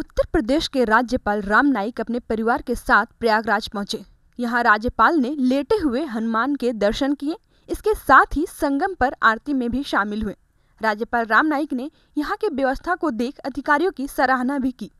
उत्तर प्रदेश के राज्यपाल राम नाईक अपने परिवार के साथ प्रयागराज पहुंचे यहाँ राज्यपाल ने लेटे हुए हनुमान के दर्शन किए इसके साथ ही संगम पर आरती में भी शामिल हुए राज्यपाल राम नाईक ने यहाँ की व्यवस्था को देख अधिकारियों की सराहना भी की